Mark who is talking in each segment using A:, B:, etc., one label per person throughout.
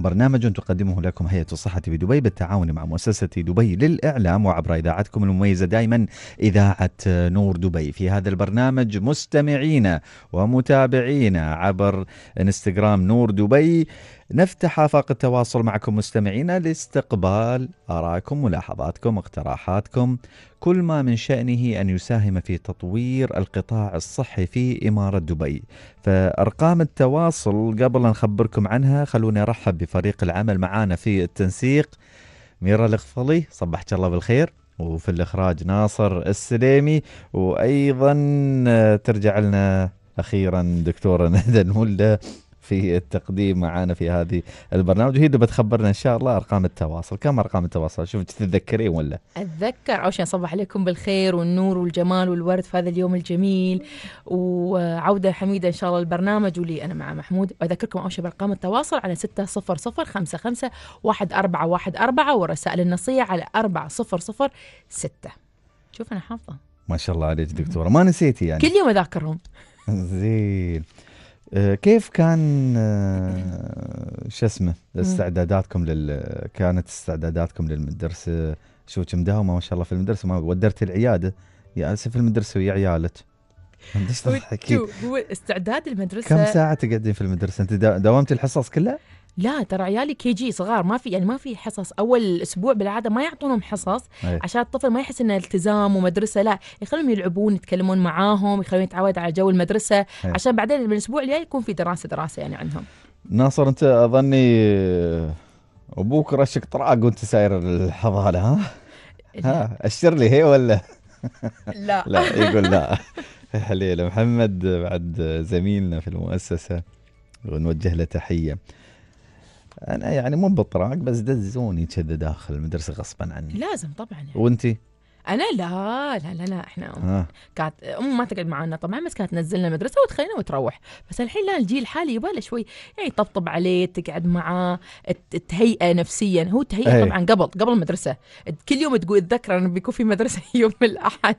A: برنامج تقدمه لكم هيئة الصحة بدبي بالتعاون مع مؤسسة دبي للإعلام وعبر إذاعتكم المميزة دائما إذاعة نور دبي في هذا البرنامج مستمعينا ومتابعينا عبر انستغرام نور دبي نفتح آفاق التواصل معكم مستمعينا لاستقبال آرائكم ملاحظاتكم اقتراحاتكم كل ما من شأنه أن يساهم في تطوير القطاع الصحي في إمارة دبي فأرقام التواصل قبل أن نخبركم عنها خلوني أرحب بفريق العمل معانا في التنسيق ميرا الغفلي صبحك الله بالخير وفي الإخراج ناصر السليمي وأيضا ترجع لنا أخيرا دكتورة ندى الملا في التقديم معانا في هذه البرنامج وهي اللي بتخبرنا ان شاء الله ارقام التواصل كم ارقام التواصل شوف تتذكرين ولا
B: اتذكر عشان صبح عليكم بالخير والنور والجمال والورد في هذا اليوم الجميل وعوده حميده ان شاء الله البرنامج ولي انا مع محمود واذكركم اول شيء بارقام التواصل على 600551414 والرسائل النصيه على 4006 شوف انا حافظه
A: ما شاء الله عليك دكتوره ما نسيتي يعني كل يوم اذاكرهم زين آه، كيف كان آه، شو اسمه استعداداتكم لل كانت استعداداتكم للمدرسه شو كم ما شاء الله في المدرسه ما ودرت العياده جالسه في المدرسه ويا عيالك
B: هو استعداد المدرسه كم ساعه
A: تقعدين في المدرسه انت داومتي الحصص كلها؟
B: لا ترى عيالي كي جي صغار ما في يعني ما في حصص اول اسبوع بالعاده ما يعطونهم حصص أيه. عشان الطفل ما يحس انه التزام ومدرسه لا يخليهم يلعبون يتكلمون معاهم يخليهم يتعود على جو المدرسه أيه. عشان بعدين من الاسبوع الجاي يكون في دراسه دراسه يعني عندهم
A: ناصر انت اظني ابوك رشك طراق وانت ساير الحضانه ها؟ ها اشر لي هي ولا؟ لا لا يقول لا حليله محمد بعد زميلنا في المؤسسه ونوجه له تحيه انا يعني مو بطراق بس دزوني كذا داخل المدرسه غصبا عني
B: لازم طبعا يعني. وانتي انا لا لا لا لا احنا آه. كانت امي ما تقعد معنا طبعا بس كانت تنزلنا المدرسه وتخلينا وتروح بس الحين لا الجيل الحالي يباله شوي يعني تطبطب عليه تقعد معاه تهيئه نفسيا هو تهيئه إيه. طبعا قبل قبل المدرسه كل يوم تقول تذكر انه بيكون في مدرسه يوم الاحد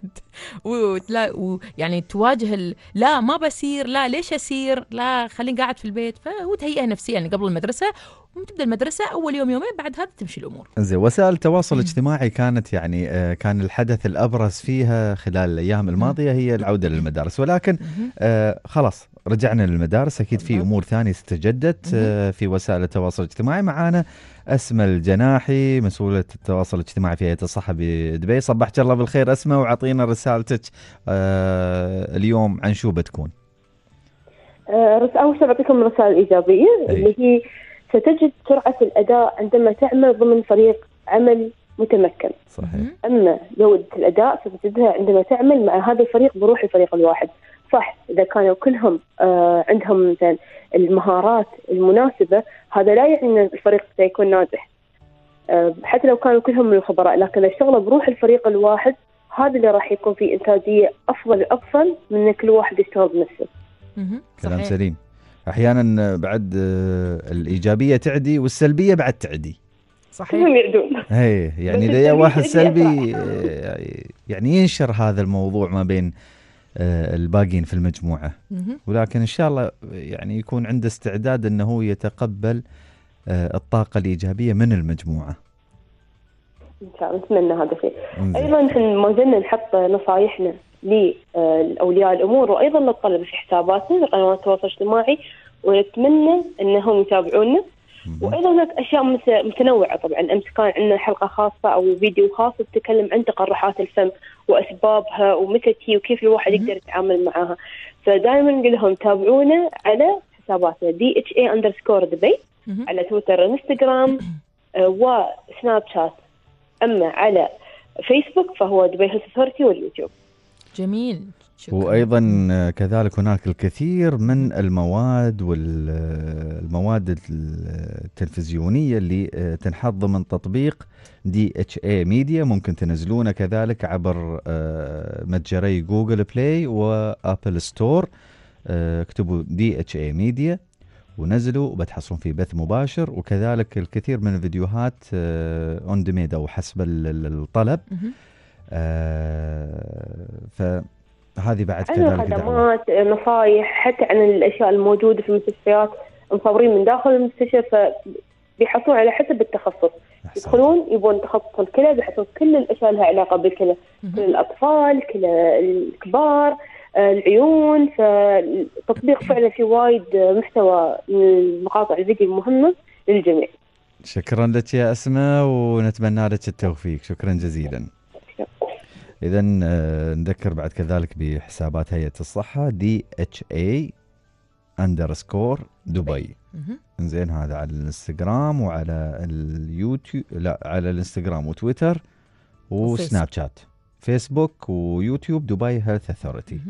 B: وتلا ويعني تواجه ال... لا ما بسير لا ليش اسير لا خليني قاعد في البيت فهو تهيئه نفسيا يعني قبل المدرسه وتبدا المدرسه اول يوم يومين بعد هذا تمشي الامور.
A: زين وسائل التواصل إيه. الاجتماعي كانت يعني آه، كان الحدث الابرز فيها خلال الايام الماضيه هي العوده للمدارس ولكن آه خلاص رجعنا للمدارس اكيد في امور ثانيه استجدت آه في وسائل التواصل الاجتماعي معانا اسماء الجناحي مسؤوله التواصل الاجتماعي في هيئه الصحه بدبي صبحك الله بالخير اسماء واعطينا رسالتك آه اليوم عن شو بتكون
C: آه، اول شيء بعطيكم الرسائل الايجابيه اللي هي ستجد سرعه الاداء عندما تعمل ضمن فريق عمل متمكن صحيح اما جوده الاداء فتجدها عندما تعمل مع هذا الفريق بروح الفريق الواحد صح اذا كانوا كلهم آه عندهم مثلا المهارات المناسبه هذا لا يعني ان الفريق سيكون ناجح آه حتى لو كانوا كلهم من الخبراء لكن الشغله بروح الفريق الواحد هذا اللي راح يكون فيه انتاجيه افضل افضل من ان كل واحد يشتغل بنفسه.
A: كلام سليم. احيانا آه، بعد آه، الايجابيه تعدي والسلبيه بعد تعدي.
C: صحيح. كلهم يعدون. اي
A: يعني اذا واحد سلبي آه، يعني ينشر هذا الموضوع ما بين آه، الباقين في المجموعه ولكن ان شاء الله يعني يكون عنده استعداد انه هو يتقبل آه، الطاقه الايجابيه من المجموعه.
C: ان شاء الله نتمنى هذا الشيء. ايضا احنا ما زلنا نحط نصائحنا لاولياء الامور وايضا للطلبه في حساباتنا في قنوات التواصل الاجتماعي ونتمنى انهم يتابعونا وايضا هناك اشياء متنوعه طبعا امس كان عندنا حلقه خاصه او فيديو خاص تتكلم عن تقرحات الفم واسبابها ومتى تي وكيف الواحد يقدر يتعامل معاها فدائما نقول لهم تابعونا على حساباتنا دي اتش اي اندرسكور دبي على تويتر انستغرام وسناب شات اما على فيسبوك فهو دبي هيلث اثورتي واليوتيوب جميل
A: شكرا. وايضا كذلك هناك الكثير من المواد والمواد التلفزيونيه اللي تنحط ضمن تطبيق دي اتش اي ميديا ممكن تنزلونه كذلك عبر متجري جوجل بلاي وابل ستور اكتبوا دي اتش اي ميديا ونزلوا وبتحصلون في بث مباشر وكذلك الكثير من الفيديوهات اون ديميد او حسب الطلب آه، ف هذه بعد عن خدمات
C: نصائح حتى عن الاشياء الموجوده في المستشفيات مصورين من داخل المستشفى بيحصلون على حسب التخصص يدخلون يبون تخصص الكلى بيحصلون كل الاشياء لها علاقه بالكلى كل الاطفال كلى الكبار العيون فالتطبيق فعلا في وايد محتوى من مقاطع الفيديو مهمه للجميع
A: شكرا لك يا اسماء ونتمنى لك التوفيق شكرا جزيلا اذا آه، نذكر بعد كذلك بحسابات هيئه الصحه دي اتش اي اندرسكور دبي زين هذا على الانستغرام وعلى اليوتيوب لا على الانستغرام وتويتر وسناب شات فيسبوك ويوتيوب دبي هيلث اثورتي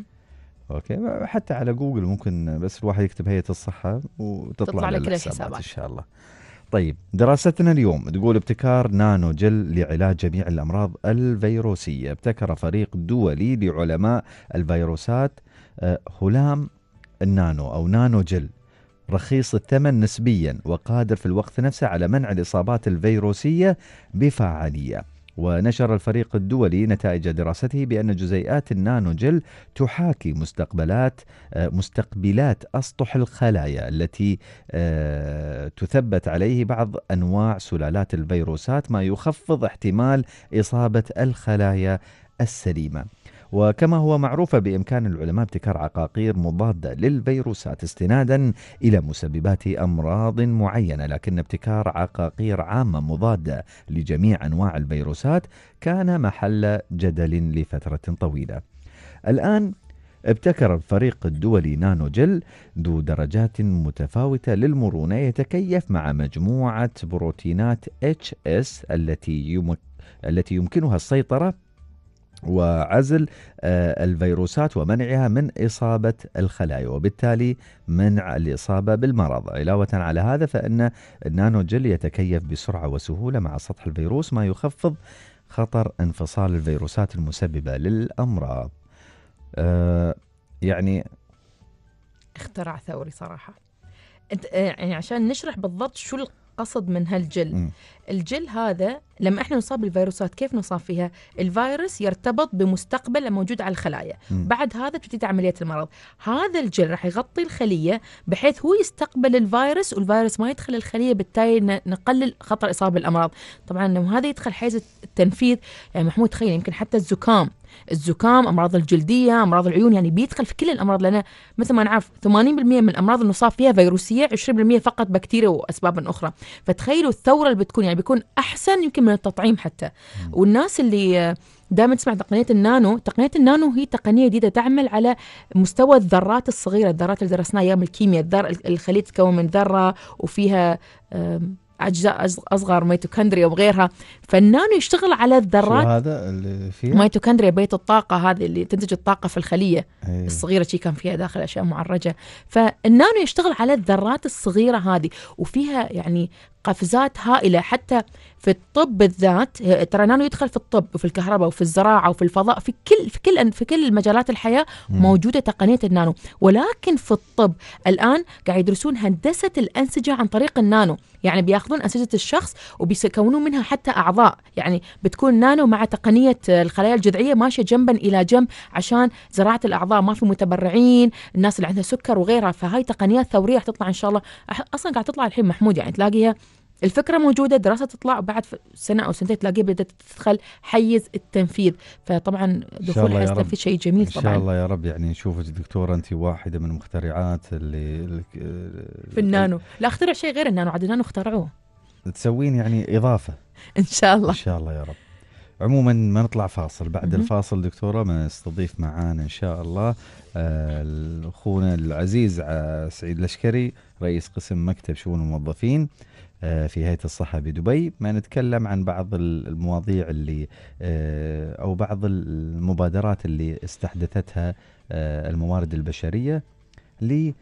A: اوكي حتى على جوجل ممكن بس الواحد يكتب هيئه الصحه وتطلع لك الحسابات ان شاء الله طيب دراستنا اليوم تقول ابتكار نانو جل لعلاج جميع الأمراض الفيروسية ابتكر فريق دولي لعلماء الفيروسات آه، هلام النانو أو نانو جل رخيص الثمن نسبيا وقادر في الوقت نفسه على منع الإصابات الفيروسية بفعالية ونشر الفريق الدولي نتائج دراسته بأن جزيئات النانوجل تحاكي مستقبلات آه، مستقبلات أسطح الخلايا التي آه، تثبت عليه بعض أنواع سلالات الفيروسات ما يخفض احتمال إصابة الخلايا السليمة وكما هو معروف بإمكان العلماء ابتكار عقاقير مضادة للفيروسات استنادا إلى مسببات أمراض معينة لكن ابتكار عقاقير عامة مضادة لجميع أنواع الفيروسات كان محل جدل لفترة طويلة الآن ابتكر الفريق الدولي نانو جل ذو درجات متفاوتة للمرونة يتكيف مع مجموعة بروتينات HS التي التي يمكنها السيطرة وعزل آه، الفيروسات ومنعها من إصابة الخلايا وبالتالي منع الإصابة بالمرض علاوة على هذا فإن النانو جل يتكيف بسرعة وسهولة مع سطح الفيروس ما يخفض خطر انفصال الفيروسات المسببة للأمراض أه يعني
B: اختراع ثوري صراحة آه، يعني عشان نشرح بالضبط شو القصد من هالجل م. الجل هذا لما احنا نصاب بالفيروسات كيف نصاب فيها الفيروس يرتبط بمستقبل موجود على الخلايا م. بعد هذا تبتدي عمليه المرض هذا الجل راح يغطي الخليه بحيث هو يستقبل الفيروس والفيروس ما يدخل الخليه بالتالي نقلل خطر اصابه بالامراض طبعا لما هذا يدخل حيز التنفيذ يعني محمود تخيل يمكن حتى الزكام الزكام امراض الجلديه امراض العيون يعني بيدخل في كل الامراض لان مثل ما نعرف 80% من الامراض النصاب فيها فيروسيه 20% فقط بكتيريا واسباب اخرى فتخيلوا الثوره اللي بتكون يعني بيكون احسن يمكن من التطعيم حتى والناس اللي دائما تسمع تقنيه النانو، تقنيه النانو هي تقنيه جديده تعمل على مستوى الذرات الصغيره، الذرات اللي درسناها ايام الكيمياء، الذر الخليط تكون من ذره وفيها اجزاء اصغر ميتوكندريا وغيرها فالنانو يشتغل على الذرات
D: هذا اللي فيه ميتوكندريا
B: بيت الطاقه هذه اللي تنتج الطاقه في الخليه أيه. الصغيره شي كان فيها داخل اشياء معرجه فالنانو يشتغل على الذرات الصغيره هذه وفيها يعني قفزات هائله حتى في الطب بالذات ترى نانو يدخل في الطب وفي الكهرباء وفي الزراعه وفي الفضاء في كل في كل في كل مجالات الحياه موجوده تقنيه النانو ولكن في الطب الان قاعد يدرسون هندسه الانسجه عن طريق النانو يعني بياخذون انسجه الشخص وبيكونون منها حتى اعضاء يعني بتكون نانو مع تقنيه الخلايا الجذعيه ماشيه جنبا الى جنب عشان زراعه الاعضاء ما في متبرعين الناس اللي عندها سكر وغيرها فهاي تقنيات ثوريه راح تطلع ان شاء الله اصلا قاعد تطلع الحين محمود يعني تلاقيها الفكره موجوده دراسه تطلع بعد سنه او سنتين تلاقيه بدات تدخل حيز التنفيذ فطبعا دخول حيز التنفيذ شيء جميل طبعا ان شاء الله
A: يا رب يعني نشوفك دكتوره انت واحده من المخترعات اللي في
B: النانو لا اخترع شيء غير النانو عاد النانو اخترعوه
A: تسوين يعني اضافه ان شاء الله ان شاء الله يا رب عموما ما نطلع فاصل بعد الفاصل دكتوره ما نستضيف معانا ان شاء الله آه، اخونا العزيز آه، سعيد لشكري رئيس قسم مكتب شؤون الموظفين آه، في هيئة الصحة بدبي ما نتكلم عن بعض المواضيع اللي آه، أو بعض المبادرات اللي استحدثتها آه، الموارد البشرية لي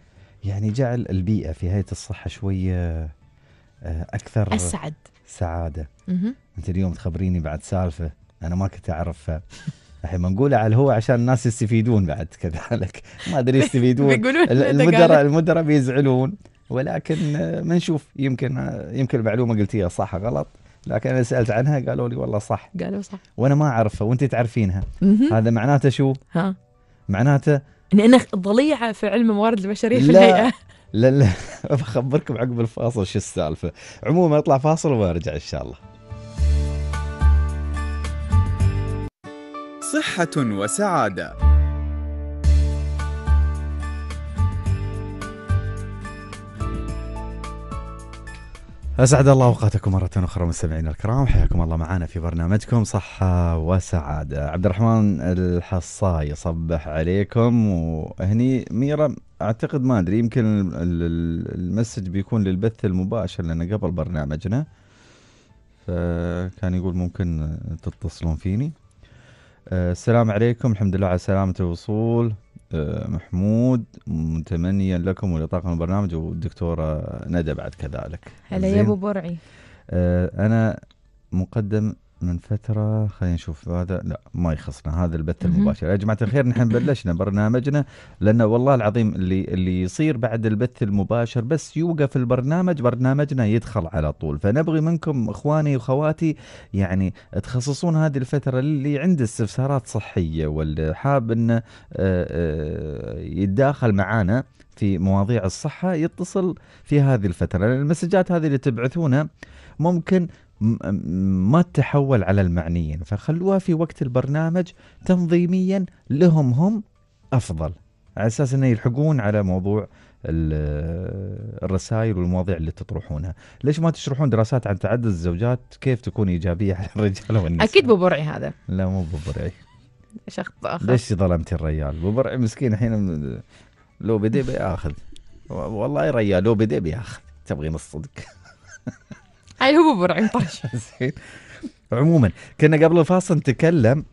A: يعني جعل البيئة في هيئة الصحة شوية أكثر أسعد سعادة مه. أنت اليوم تخبريني بعد سالفة أنا ما كنت أعرفها الحين بنقولها على الهواء عشان الناس يستفيدون بعد كذلك ما ادري يستفيدون المدراء المدراء بيزعلون ولكن آه، ما نشوف يمكن آه، يمكن المعلومه قلتيها صح غلط لكن انا سالت عنها قالوا لي والله صح قالوا صح وانا ما اعرفها وانت تعرفينها هذا معناته شو؟ ها معناته
B: ان انا ضليعه في علم الموارد البشريه في الهيئه
A: لا لا بخبركم عقب الفاصل شو السالفه عموما اطلع فاصل وارجع ان شاء الله صحه وسعاده اسعد الله اوقاتكم مره اخرى مستمعينا الكرام حياكم الله معنا في برنامجكم صحه وسعاده عبد الرحمن الحصاي صبح عليكم وهني ميرا اعتقد ما ادري يمكن المسج بيكون للبث المباشر لان قبل برنامجنا فكان يقول ممكن تتصلون فيني أه، السلام عليكم الحمد لله على سلامه الوصول محمود متمنيا لكم ولطاقم البرنامج والدكتوره ندى بعد كذلك
B: هلا يا ابو برعي
A: آه، انا مقدم من فترة خلينا نشوف هذا لا ما يخصنا هذا البث المباشر يا جماعة الخير نحن بلشنا برنامجنا لأنه والله العظيم اللي اللي يصير بعد البث المباشر بس يوقف البرنامج برنامجنا يدخل على طول فنبغي منكم إخواني وخواتي يعني تخصصون هذه الفترة اللي عنده استفسارات صحية واللي حاب أنه آه، آه، يتداخل معانا في مواضيع الصحة يتصل في هذه الفترة المسجات هذه اللي تبعثونها ممكن ما تتحول على المعنيين فخلوها في وقت البرنامج تنظيميا لهم هم افضل على اساس انه يلحقون على موضوع الرسائل والمواضيع اللي تطرحونها ليش ما تشرحون دراسات عن تعدد الزوجات كيف تكون ايجابيه على الرجال والنساء
B: اكيد برعي هذا
A: لا مو برعي
B: شخص اخر ليش
A: ظلمتي الريال برعي مسكين الحين لو بدي بياخذ والله ريال لو بدي بياخذ تبغين الصدق
B: هاي هو برعي طرش زين
A: عموما كنا قبل الفاصل نتكلم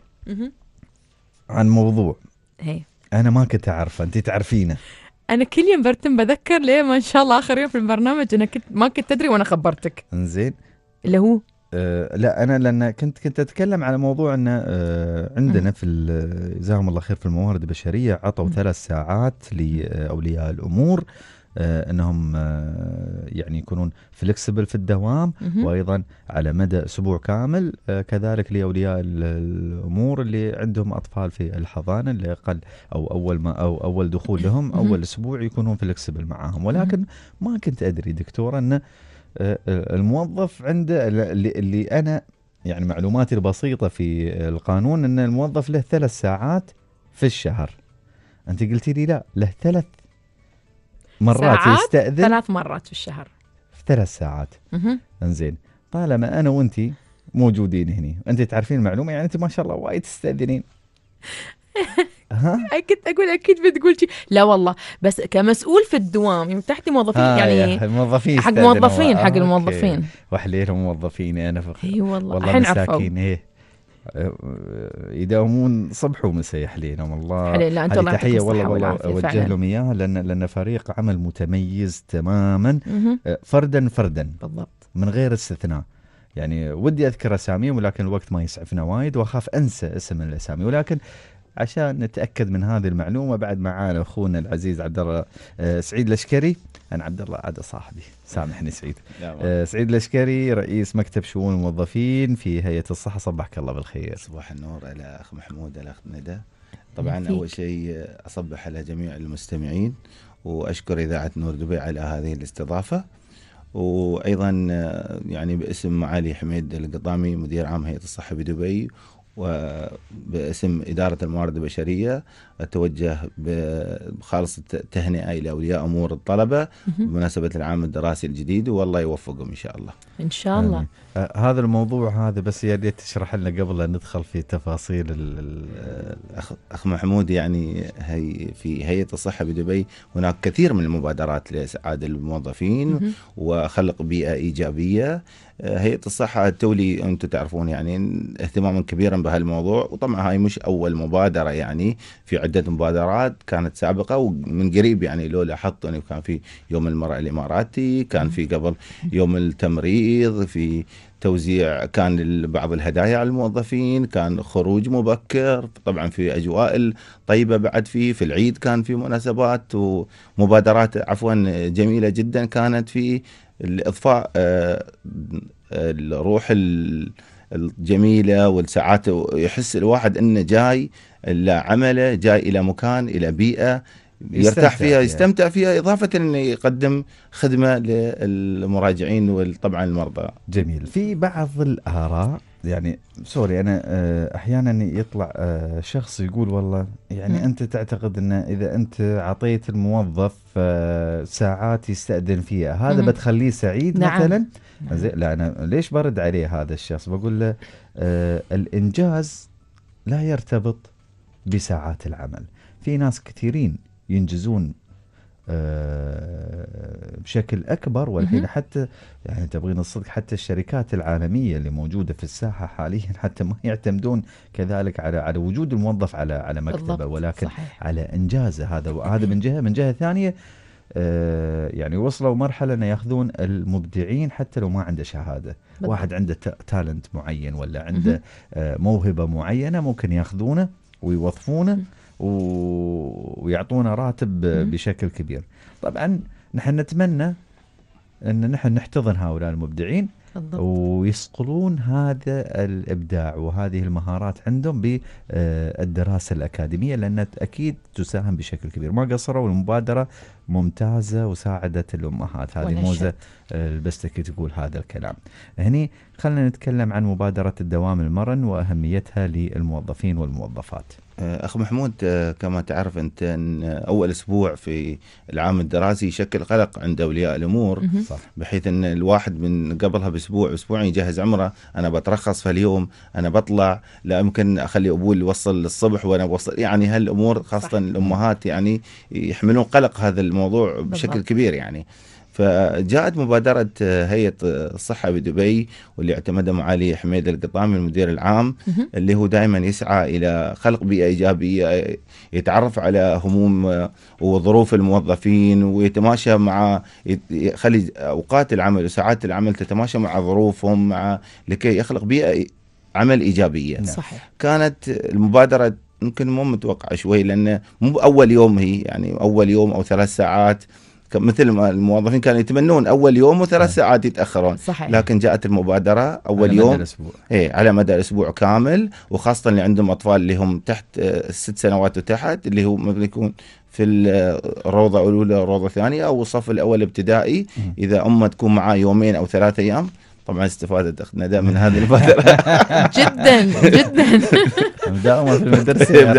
A: عن موضوع هي. انا ما كنت اعرفه انت تعرفينه
B: انا كل يوم برتم بذكر ليه ما ان شاء الله اخر يوم في البرنامج انا كنت ما كنت تدري وانا خبرتك انزين اللي هو
A: آه، لا انا لان كنت كنت اتكلم على موضوع انه آه، عندنا في جزاهم الله خير في الموارد البشريه عطوا ثلاث ساعات لاولياء الامور آه، انهم آه، يعني يكونون فلكسبل في الدوام وايضا على مدى اسبوع كامل آه، كذلك لاولياء الامور اللي عندهم اطفال في الحضانه اللي اقل او اول ما او اول دخول لهم اول اسبوع يكونون فلكسبل معاهم ولكن ما كنت ادري دكتوره ان الموظف عنده اللي انا يعني معلوماتي البسيطه في القانون ان الموظف له ثلاث ساعات في الشهر انت قلتي لي لا له ثلاث مرات ساعات يستأذن
B: ثلاث مرات في الشهر
A: في ثلاث ساعات انزين طالما انا وانت موجودين هنا انت تعرفين المعلومه يعني انت ما شاء الله وايد تستاذنين
B: ها؟ كنت اقول اكيد بتقول شيء لا والله بس كمسؤول في الدوام يعني تحتي موظفين آه يعني الموظفين حق موظفين حق آه، الموظفين
A: وحليلهم موظفين انا فخ... اي أيوة والله والله مساكين ايه يداومون آه، صبح ومساء يحلينهم الله حلينا انت الله تحيه والله والله اوجه لهم اياها لان لان فريق عمل متميز تماما آه، فردا فردا بالضبط من غير استثناء يعني ودي اذكر اساميهم ولكن الوقت ما يسعفنا وايد واخاف انسى اسم من الاسامي ولكن عشان نتاكد من هذه المعلومه بعد معانا اخونا العزيز عبد الله آه، سعيد لشكري انا عبد الله عاد صاحبي سامحني سعيد آه سعيد الاشكري رئيس مكتب شؤون الموظفين
E: في هيئه الصحه صبحك الله بالخير صباح النور على اخ محمود على اخت ندى طبعا اول شيء آه، اصبح على جميع المستمعين واشكر اذاعه نور دبي على هذه الاستضافه وايضا آه، يعني باسم معالي حميد القطامي مدير عام هيئه الصحه بدبي وباسم إدارة الموارد البشرية أتوجه بخالص التهنئة إلى أولياء أمور الطلبة بمناسبة العام الدراسي الجديد والله يوفقهم إن شاء الله
B: إن شاء الله
E: آه هذا
A: الموضوع هذا بس يا ريت تشرح لنا قبل أن ندخل في تفاصيل الأخ أخ
E: محمود يعني هي في هيئة الصحة بدبي هناك كثير من المبادرات لإسعاد الموظفين وخلق بيئة إيجابية آه، هيئه الصحه تولي انتم تعرفون يعني اهتماما كبيرا بهالموضوع وطبعا هاي مش اول مبادره يعني في عده مبادرات كانت سابقه ومن قريب يعني لو لاحظت انه يعني كان في يوم المراه الاماراتي كان في قبل يوم التمريض في توزيع كان بعض الهدايا على الموظفين كان خروج مبكر طبعا في اجواء طيبه بعد فيه في العيد كان في مناسبات ومبادرات عفوا جميله جدا كانت في لاضفاء آه، الروح الجميله والساعات يحس الواحد انه جاي لعمله جاي الى مكان الى بيئه يرتاح فيها يعني. يستمتع فيها إضافة أنه يقدم خدمة للمراجعين وطبعا المرضى جميل في بعض
A: الآراء يعني سوري انا آه، احيانا يطلع آه، شخص يقول والله يعني انت تعتقد ان اذا انت اعطيت الموظف آه، ساعات يستاذن فيها هذا بتخليه سعيد نعم. مثلا نعم. لا انا ليش برد عليه هذا الشخص بقول له الانجاز لا يرتبط بساعات العمل في ناس كثيرين ينجزون آه، بشكل اكبر والحين حتى يعني تبغين الصدق حتى الشركات العالميه اللي موجوده في الساحه حاليا حتى ما يعتمدون كذلك على على وجود الموظف على على مكتبه ولكن صحيح. على انجازه هذا وهذا من جهه من جهه ثانيه آه، يعني وصلوا مرحله انه ياخذون المبدعين حتى لو ما عنده شهاده بالضبط. واحد عنده تالنت معين ولا عنده آه، موهبه معينه ممكن ياخذونه ويوظفونه ويعطونا راتب بشكل كبير طبعا نحن نتمنى ان نحن نحتضن هؤلاء المبدعين بالضبط. ويصقلون هذا الابداع وهذه المهارات عندهم بالدراسه الاكاديميه لان اكيد تساهم بشكل كبير ما قصروا والمبادره ممتازه وساعدت الامهات هذه موزه البستكي تقول هذا الكلام هني خلينا نتكلم عن مبادره الدوام المرن واهميتها للموظفين والموظفات
E: آه، اخ محمود آه، كما تعرف انت ان اول اسبوع في العام الدراسي يشكل قلق عند اولياء الامور صح. بحيث ان الواحد من قبلها باسبوع اسبوعين يجهز عمره انا بترخص في اليوم انا بطلع لا يمكن اخلي ابوي يوصل للصبح وانا بوصل يعني هالامور خاصه صح. الامهات يعني يحملون قلق هذا الموضوع بشكل بالضبط. كبير يعني فجاءت مبادرة هيئة الصحة بدبي واللي اعتمدها معالي حميد القطامي المدير العام اللي هو دائما يسعى إلى خلق بيئة إيجابية يتعرف على هموم وظروف الموظفين ويتماشى مع يخلي أوقات العمل وساعات العمل تتماشى مع ظروفهم مع لكي يخلق بيئة عمل إيجابية نعم. نعم. صحيح. كانت المبادرة يمكن مو متوقعة شوي لأن مو أول يوم هي يعني أول يوم أو ثلاث ساعات مثل ما الموظفين كانوا يتمنون اول يوم وثلاث نعم. ساعات يتاخرون صحيح. لكن جاءت المبادره اول على يوم مدى الاسبوع اي على مدى الاسبوع كامل وخاصه اللي عندهم اطفال اللي هم تحت الست آه، سنوات وتحت اللي هو يكون في الروضه آه، الاولى الروضه الثانيه او الصف الاول ابتدائي اذا امه تكون معاه يومين او ثلاثة ايام طبعا استفادت اختنا دائما من هذه الفترة جدا جدا مداومة في المدرسة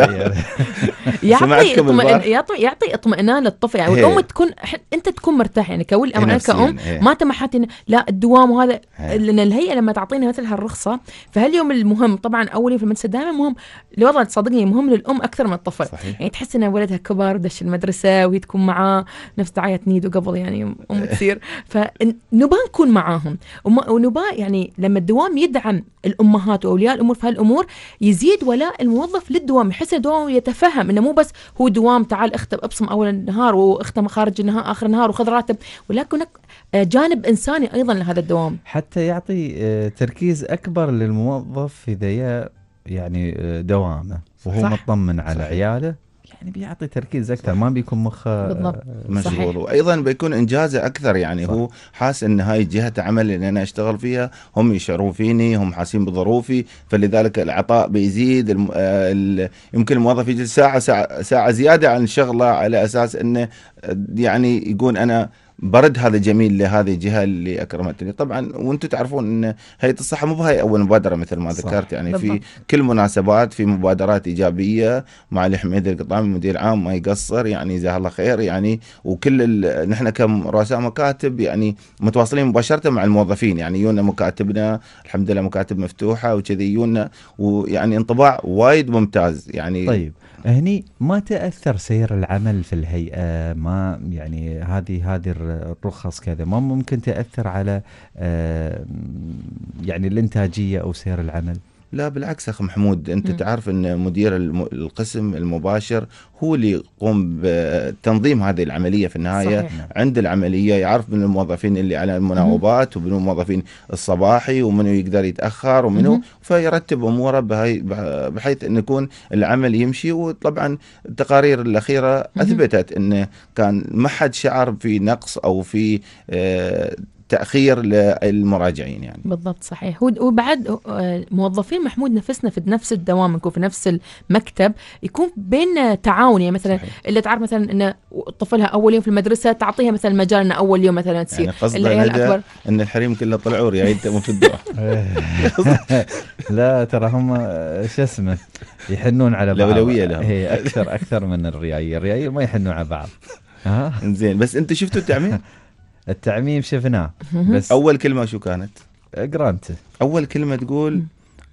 E: يعطي
B: يعطي يعطي اطمئنان للطفل يعني إيه. والام تكون انت تكون مرتاح يعني كول انا إيه، كأم إيه. ما تمحت لا الدوام وهذا لان الهيئة لما تعطينا مثل هالرخصة فهاليوم المهم طبعا اول في المدرسة دائما مهم لوضع تصدقني مهم للام اكثر من الطفل يعني تحس ان ولدها كبر دش المدرسة وهي تكون معاه نفس دعاية نيدو قبل يعني ام تصير فنبغى نكون معاهم ونبا يعني لما الدوام يدعم الامهات واولياء الامور في هالامور يزيد ولاء الموظف للدوام يحس الدوام يتفهم انه مو بس هو دوام تعال اختم ابصم اول النهار واختم خارج النهار اخر النهار وخذ راتب ولكن هناك آه، جانب انساني ايضا لهذا الدوام
A: حتى يعطي آه، تركيز اكبر للموظف اذا يعني آه، دوامه وهو مطمن على عياله يعني بيعطي تركيز اكثر ما بيكون مخه آه، بالضبط مشغول
E: وايضا بيكون انجازه اكثر يعني صح. هو حاس ان هاي جهه عمل اللي انا اشتغل فيها هم يشعرون فيني هم حاسين بظروفي فلذلك العطاء بيزيد الم... آه، ال... يمكن الموظف يجلس ساعه ساعه, ساعة زياده عن شغله على اساس انه آه، يعني يقول انا برد هذا جميل لهذه الجهه اللي اكرمتني طبعا وانتم تعرفون ان هيئه الصحه مو بهاي اول مبادره مثل ما ذكرت يعني في كل مناسبات في مبادرات ايجابيه مع الحميد القطامي المدير العام ما يقصر يعني جزاه الله خير يعني وكل نحن كرؤساء مكاتب يعني متواصلين مباشره مع الموظفين يعني يونا مكاتبنا الحمد لله مكاتب مفتوحه وكذي يونا ويعني انطباع وايد ممتاز يعني طيب هني
A: ما تاثر سير العمل في الهيئه ما يعني هذه هذه الرخص كذا ما ممكن تاثر على آه، يعني الانتاجيه
E: او سير العمل لا بالعكس اخ محمود انت م. تعرف ان مدير القسم المباشر هو اللي يقوم بتنظيم هذه العمليه في النهايه صحيح. عند العمليه يعرف من الموظفين اللي على المناوبات ومن الموظفين الصباحي ومنو يقدر يتاخر ومنو م. فيرتب اموره بحيث ان يكون العمل يمشي وطبعا التقارير الاخيره اثبتت انه كان ما حد شعر في نقص او في آه، تاخير للمراجعين يعني
B: بالضبط صحيح وبعد آه، موظفين محمود نفسنا في نفس الدوام نكون في نفس المكتب يكون بيننا تعاون يعني مثلا صحيح. اللي تعرف مثلا ان طفلها اول يوم في المدرسه تعطيها مثلا مجال انه اول يوم مثلا تصير يعني قصدي
E: ان الحريم كله طلعوا مو في الدوام لا ترى هم شو اسمه يحنون على بعض الاولويه لهم هي إيه،
A: اكثر اكثر من الريايل الريايل ما يحنون على بعض ها زين بس انتم شفتوا التعميم
E: التعميم شفناه بس اول كلمه شو كانت؟ جرانت أه، اول كلمه تقول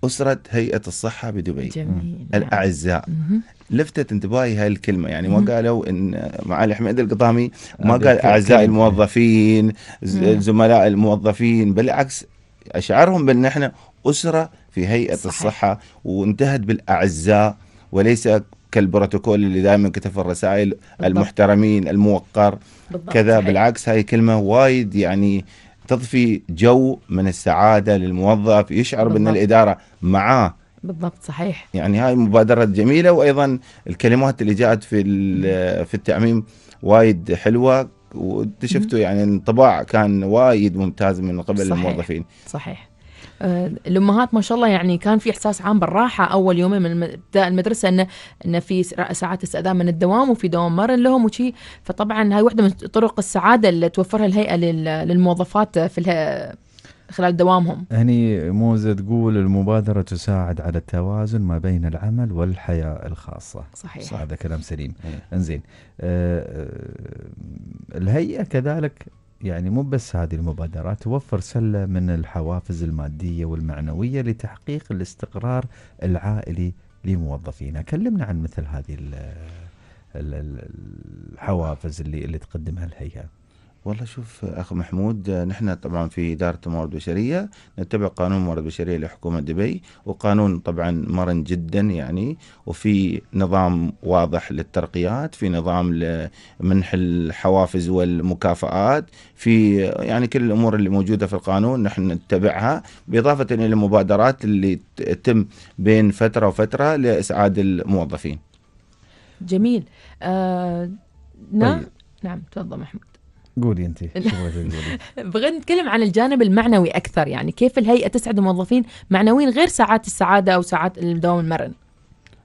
E: أسرة هيئة الصحة بدبي جميل الأعزاء مم. لفتت انتباهي هاي الكلمة يعني ما قالوا إن معالي حميد القطامي ما قال أعزائي الموظفين زملاء الموظفين بالعكس أشعرهم بأن إحنا أسرة في هيئة صحيح. الصحة وانتهت بالأعزاء وليس كالبروتوكول اللي دائما كتب الرسائل بالضبط. المحترمين الموقر بالضبط. كذا صحيح. بالعكس هاي كلمه وايد يعني تضفي جو من السعاده للموظف يشعر بالضبط. بان الاداره معاه
B: بالضبط صحيح
E: يعني هاي مبادرة جميلة وأيضا الكلمات اللي جاءت في في التعميم وايد حلوة وانت شفتوا يعني الانطباع كان وايد ممتاز من قبل صحيح. الموظفين
B: صحيح آه، الامهات ما شاء الله يعني كان في احساس عام بالراحه اول يومين من ابتداء المدرسه انه انه في ساعات استئذان من الدوام وفي دوام مرن لهم وشي فطبعا هاي واحده من طرق السعاده اللي توفرها الهيئه للموظفات في خلال دوامهم
A: هني موزة تقول المبادرة تساعد على التوازن ما بين العمل والحياة الخاصة صحيح هذا كلام سليم إيه. انزين آه،, آه الهيئة كذلك يعني مو بس هذه المبادرات توفر سلة من الحوافز المادية والمعنوية لتحقيق الاستقرار العائلي لموظفينا كلمنا عن مثل هذه الحوافز
E: اللي, اللي تقدمها الهيئة والله شوف اخ محمود نحن طبعا في اداره الموارد البشريه نتبع قانون الموارد البشريه لحكومه دبي وقانون طبعا مرن جدا يعني وفي نظام واضح للترقيات في نظام لمنح الحوافز والمكافآت في يعني كل الامور اللي موجوده في القانون نحن نتبعها باضافه الى المبادرات اللي تتم بين فتره وفتره لاسعاد الموظفين.
B: جميل آه نعم طيب. نعم تفضل محمود قولي انت بغيت نتكلم عن الجانب المعنوي اكثر يعني كيف الهيئه تسعد الموظفين معنويا غير ساعات السعاده او ساعات الدوام المرن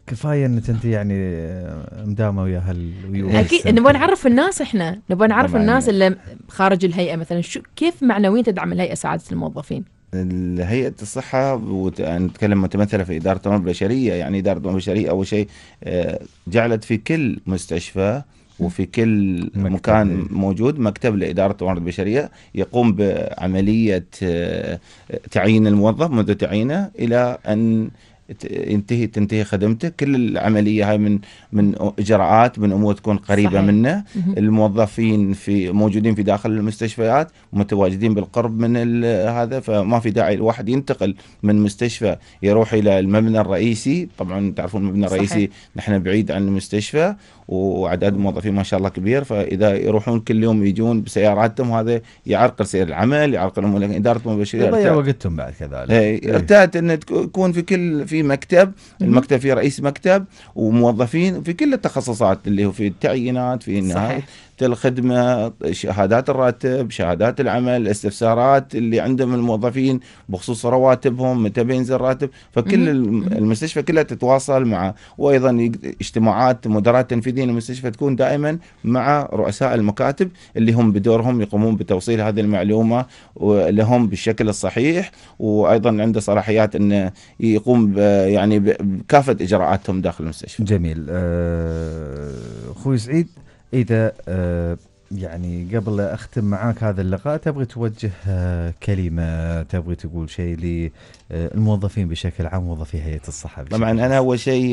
A: كفايه انك انت يعني آه، مدامه ويا هال اكيد نبغى
B: نعرف الناس احنا نبغى نعرف الناس اللي خارج الهيئه مثلا شو كيف معنويا تدعم الهيئه سعاده الموظفين
E: الهيئة الصحة ونتكلم متمثلة في إدارة الموارد البشرية يعني إدارة الموارد البشرية أول شيء آه، جعلت في كل مستشفى وفي كل مكتب. مكان إيه. موجود مكتب لاداره الموارد البشريه يقوم بعمليه آه، تعيين الموظف منذ تعيينه الى ان ينتهي تنتهي خدمته كل العمليه هاي من من اجراءات من امور تكون قريبه صحيح. منه الموظفين في موجودين في داخل المستشفيات متواجدين بالقرب من هذا فما في داعي الواحد ينتقل من مستشفى يروح الى المبنى الرئيسي طبعا تعرفون المبنى الرئيسي صحيح. نحن بعيد عن المستشفى وعدد الموظفين ما شاء الله كبير فاذا يروحون كل يوم يجون بسياراتهم هذا يعرقل سير العمل يعرقل ادارتهم البشريه يضيع وقتهم بعد كذلك ارتأت إيه، إيه. ان تكون في كل في مكتب المكتب فيه رئيس مكتب وموظفين في كل التخصصات اللي هو في التعيينات في النهايه الخدمه شهادات الراتب شهادات العمل الاستفسارات اللي عندهم الموظفين بخصوص رواتبهم متى بينزل راتب فكل المستشفى كلها تتواصل مع وايضا اجتماعات مدراء تنفيذيين المستشفى تكون دائما مع رؤساء المكاتب اللي هم بدورهم يقومون بتوصيل هذه المعلومه لهم بالشكل الصحيح وايضا عنده صلاحيات انه يقوم يعني بكافه اجراءاتهم داخل المستشفى. جميل آه، اخوي سعيد اذا آه، يعني قبل اختم معاك
A: هذا اللقاء تبغي توجه آه، كلمه تبغي تقول شيء للموظفين آه، بشكل عام موظفي هيئه الصحه طبعا
E: انا اول شيء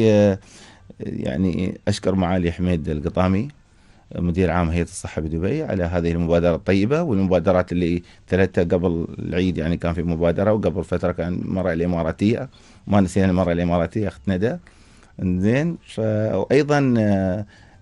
E: يعني اشكر معالي حميد القطامي مدير عام هيئه الصحه بدبي على هذه المبادره الطيبه والمبادرات اللي ثلاثه قبل العيد يعني كان في مبادره وقبل فتره كان مره الاماراتيه ما نسينا المره الاماراتيه اخت ندى زين وايضا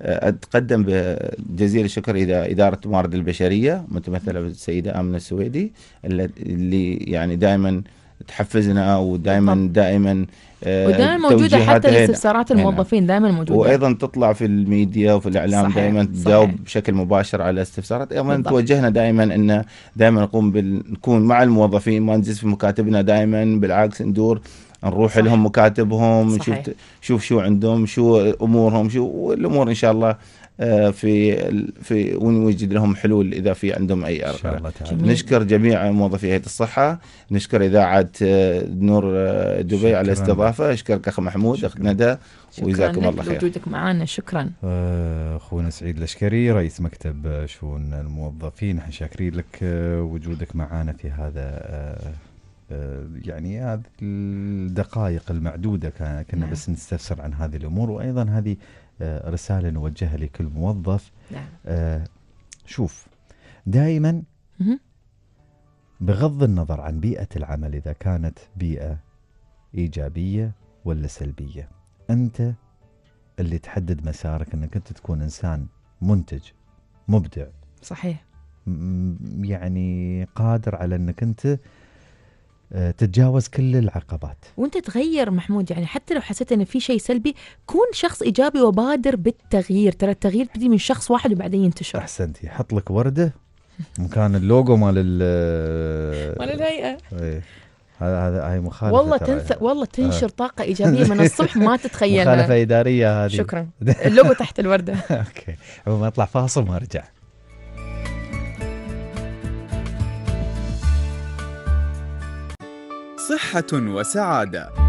E: اتقدم بجزيل الشكر الى اداره الموارد البشريه متمثله بالسيده امنه السويدي اللي يعني دائما تحفزنا ودائما دائما آه، ودائما موجوده حتى استفسارات الموظفين
B: دائما موجوده وايضا
E: تطلع في الميديا وفي الاعلام دائما تجاوب بشكل مباشر على استفسارات ايضا بالضبط. توجهنا دائما ان دائما نقوم بال... نكون مع الموظفين ما نجلس في مكاتبنا دائما بالعكس ندور نروح صح. لهم مكاتبهم صحيح. نشوف شوف شو عندهم شو امورهم شو والامور ان شاء الله آه، في في ونوجد لهم حلول اذا في عندهم اي ارقام نشكر جميع موظفي هيئه الصحه نشكر اذاعه آه، نور آه، دبي على الاستضافه اشكرك اخ محمود اخ ندى وجزاكم الله خير
B: لوجودك معنا شكرا
A: اخونا سعيد الاشكري رئيس مكتب شؤون الموظفين احنا شاكرين لك وجودك معنا في هذا آه، يعني هذه الدقائق المعدودة كنا نعم. بس نستفسر عن هذه الأمور وأيضا هذه آه، رسالة نوجهها لكل موظف نعم. آه، شوف دائما بغض النظر عن بيئة العمل إذا كانت بيئة إيجابية ولا سلبية أنت اللي تحدد مسارك أنك أنت تكون إنسان منتج مبدع صحيح يعني قادر على أنك أنت آه، تتجاوز كل العقبات
B: وانت تغير محمود يعني حتى لو حسيت ان في شيء سلبي كون شخص ايجابي وبادر بالتغيير ترى التغيير بدي من شخص واحد وبعدين ينتشر
A: احسنتي حط لك ورده مكان اللوجو مال مال الهيئه إيه. هذا هذا هاي مخالفه والله
C: تنسى والله آه. تنشر طاقه ايجابيه من الصبح ما تتخيلها مخالفه
A: اداريه هذه شكرا اللوجو تحت
B: الورده اوكي
A: عموما اطلع فاصل ما ارجع صحة وسعادة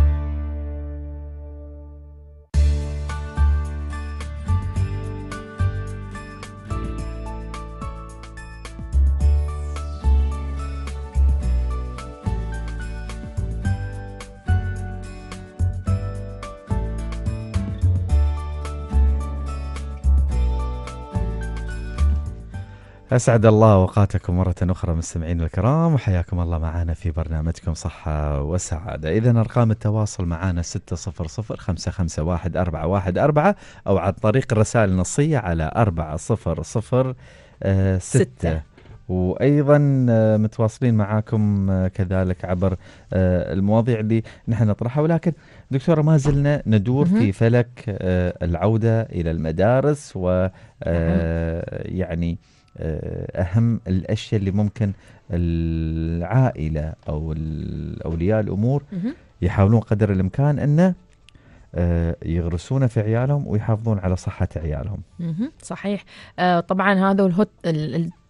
A: أسعد الله أوقاتكم مرة أخرى مستمعين الكرام وحياكم الله معنا في برنامجكم صحة وسعادة إذا أرقام التواصل معنا 600 551 414 أو عن طريق الرسائل النصية على 4006 وايضا آه، متواصلين معاكم آه، كذلك عبر آه، المواضيع اللي نحن نطرحها ولكن دكتوره ما زلنا ندور في فلك العوده الى المدارس و يعني اهم الاشياء اللي ممكن العائله او اولياء الامور يحاولون قدر الامكان انه آه، يغرسون في عيالهم ويحافظون على صحة عيالهم
B: صحيح آه، طبعا هذا الهوت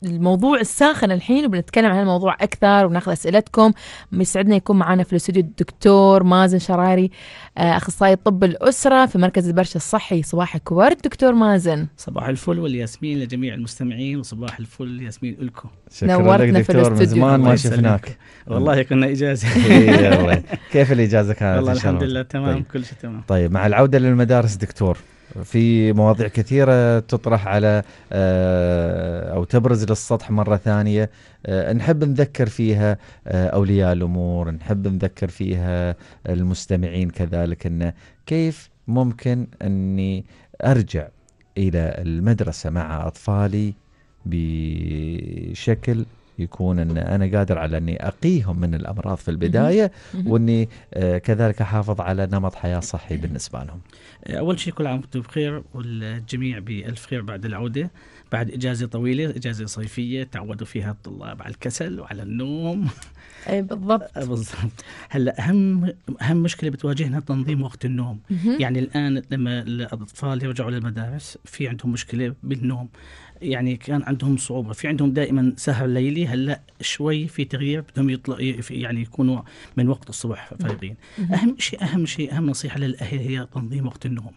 B: الموضوع الساخن الحين وبنتكلم عن الموضوع اكثر وناخذ اسئلتكم يسعدنا يكون معنا في الاستوديو الدكتور مازن شراري آه، اخصائي طب الاسره في مركز البرش الصحي صباحك ورد دكتور مازن
D: صباح الفل والياسمين لجميع المستمعين وصباح الفل ياسمين لكم نورتنا في الاستوديو من زمان ما شفناك والله كنا اجازه كيف
A: الاجازه كانت والله الحمد لله تمام طيب. كل شيء تمام طيب مع العوده للمدارس دكتور في مواضيع كثيرة تطرح على آه، أو تبرز للسطح مرة ثانية آه، نحب نذكر فيها آه، أولياء الأمور نحب نذكر فيها المستمعين كذلك أن كيف ممكن أني أرجع إلى المدرسة مع أطفالي بشكل يكون ان انا قادر على اني اقيهم من الامراض في البدايه واني آه، كذلك احافظ على نمط حياه صحي بالنسبه لهم.
D: آه، اول شيء كل عام وانتم بخير والجميع بالف خير بعد العوده بعد اجازه طويله اجازه صيفيه تعودوا فيها الطلاب على الكسل وعلى النوم. اي بالضبط آه، بالضبط هلا اهم اهم مشكله بتواجهنا تنظيم وقت النوم يعني الان لما الاطفال يرجعوا للمدارس في عندهم مشكله بالنوم يعني كان عندهم صعوبه في عندهم دائما سهر ليلي هلا شوي في تغيير بدهم يطلع يعني يكونوا من وقت الصبح فايقين اهم شيء اهم شيء اهم نصيحه للاهل هي تنظيم وقت النوم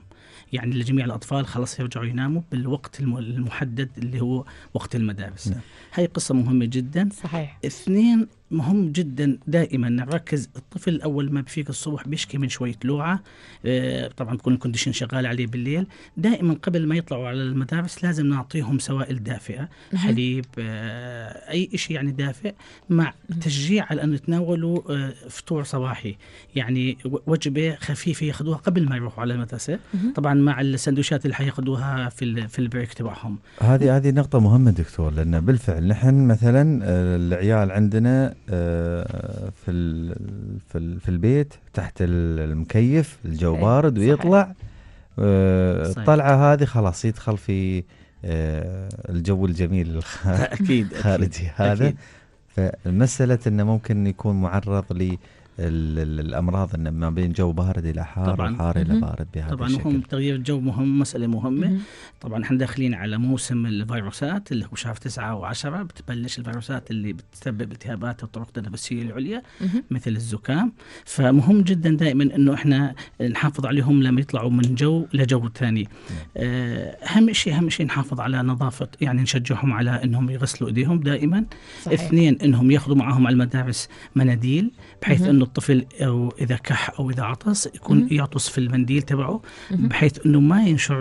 D: يعني لجميع الاطفال خلاص يرجعوا يناموا بالوقت المحدد اللي هو وقت المدارس نعم. هاي قصه مهمه جدا صحيح اثنين مهم جدا دائما نركز الطفل اول ما بفيق الصبح بيشكي من شويه لوعه آه، طبعا بكون الكونديشن شغال عليه بالليل دائما قبل ما يطلعوا على المدارس لازم نعطيهم سوائل دافئه نعم. حليب آه، اي شيء يعني دافئ مع نعم. تشجيع على انه يتناولوا آه، فطور صباحي يعني وجبه خفيفه ياخذوها قبل ما يروحوا على المدرسه طبعا مع السندويشات اللي حياخذوها في في البريك تبعهم
A: هذه هذه نقطه مهمه دكتور لان بالفعل نحن مثلا العيال عندنا آه، في في في البيت تحت المكيف الجو إيه، صحيح. بارد ويطلع آه، الطلعه هذه خلاص يدخل في آه، الجو الجميل الخارجي أكيد. هذا أكيد. فمساله انه ممكن يكون معرض الامراض ما بين جو بارد الى حار طبعا. وحار الى بارد بهذا طبعا الشكل.
D: هم تغيير الجو مهم مساله مهمه مم. طبعا احنا داخلين على موسم الفيروسات اللي هو شهر تسعة و10 بتبلش الفيروسات اللي بتسبب التهابات الطرق التنفسيه العليا مم. مثل الزكام فمهم جدا دائما انه احنا نحافظ عليهم لما يطلعوا من جو لجو ثاني نعم. آه، اهم شيء اهم شيء نحافظ على نظافه يعني نشجعهم على انهم يغسلوا ايديهم دائما صحيح. اثنين انهم ياخذوا معهم على المدارس مناديل بحيث انه الطفل او اذا كح او اذا عطس يكون يعطس في المنديل تبعه بحيث انه ما ينشر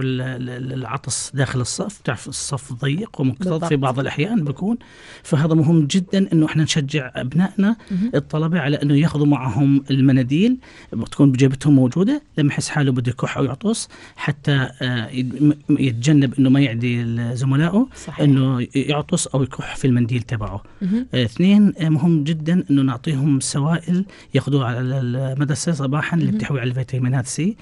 D: العطس داخل الصف تعرف الصف ضيق ومكتظ في بعض الاحيان بكون فهذا مهم جدا انه احنا نشجع ابنائنا الطلبه على انه ياخذوا معهم المناديل تكون بجيبتهم موجوده لما يحس حاله بده يكح او يعطس حتى آه، يتجنب انه ما يعدي زملائه انه يعطس او يكح في المنديل تبعه آه، اثنين آه، مهم جدا انه نعطيهم سوائل ياخذوه على المدرسه صباحا اللي بتحوي على الفيتامينات سي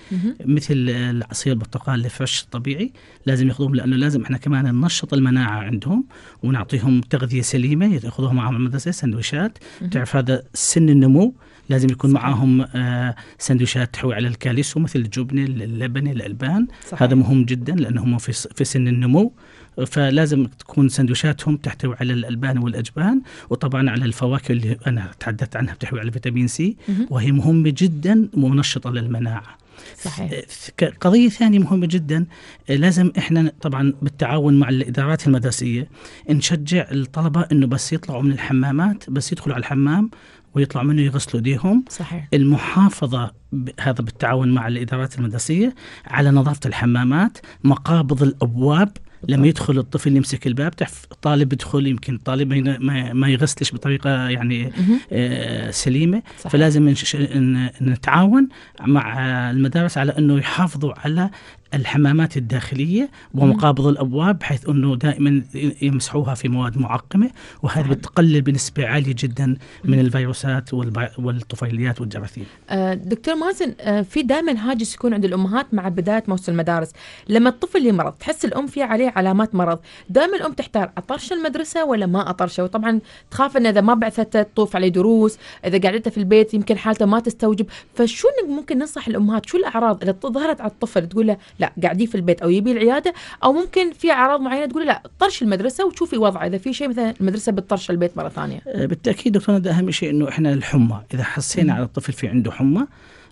D: مثل العصير البرتقال الفرش الطبيعي لازم ياخذوهم لانه لازم احنا كمان ننشط المناعه عندهم ونعطيهم تغذيه سليمه ياخذوها معهم المدرسه سندويشات تعرف هذا سن النمو لازم يكون صحيح. معاهم آه سندويشات تحوي على الكالسيوم مثل الجبنه اللبنه الالبان صحيح. هذا مهم جدا لانهم هم في سن النمو فلازم تكون سندويشاتهم تحتوي على الالبان والاجبان وطبعا على الفواكه اللي انا تحدثت عنها بتحوي على فيتامين سي وهي مهمه جدا ومنشطه للمناعه صحيح. قضية ثانية مهمة جدا لازم احنا طبعا بالتعاون مع الادارات المدرسية نشجع الطلبة انه بس يطلعوا من الحمامات بس يدخلوا على الحمام ويطلعوا منه يغسلوا ايديهم صحيح المحافظة هذا بالتعاون مع الادارات المدرسية على نظافة الحمامات مقابض الابواب لما يدخل الطفل يمسك الباب الطالب يدخل يمكن الطالب ما ما يغسلش بطريقه يعني آه، سليمه صحيح. فلازم نتعاون مع المدارس على انه يحافظوا على الحمامات الداخليه ومقابض الابواب بحيث انه دائما يمسحوها في مواد معقمه وهذه نعم. بتقلل بنسبه عاليه جدا من الفيروسات والطفيليات والجراثيم.
B: آه، دكتور مازن آه، في دائما هاجس يكون عند الامهات مع بدايه موسم المدارس، لما الطفل يمرض تحس الام في عليه علامات مرض، دائما الام تحتار اطرشه المدرسه ولا ما اطرشه وطبعا تخاف انه اذا ما بعثته تطوف عليه دروس، اذا قعدته في البيت يمكن حالته ما تستوجب، فشو ممكن ننصح الامهات شو الاعراض اللي ظهرت على الطفل تقول له لا قاعدين في البيت او يبي العياده او ممكن في اعراض معينه تقول لا طرش المدرسه وتشوفي وضعه اذا في شيء مثلا المدرسه بتطرش البيت
D: مره ثانيه أه، بالتاكيد دكتور اهم شيء انه احنا الحمى اذا حسينا على الطفل في عنده حمى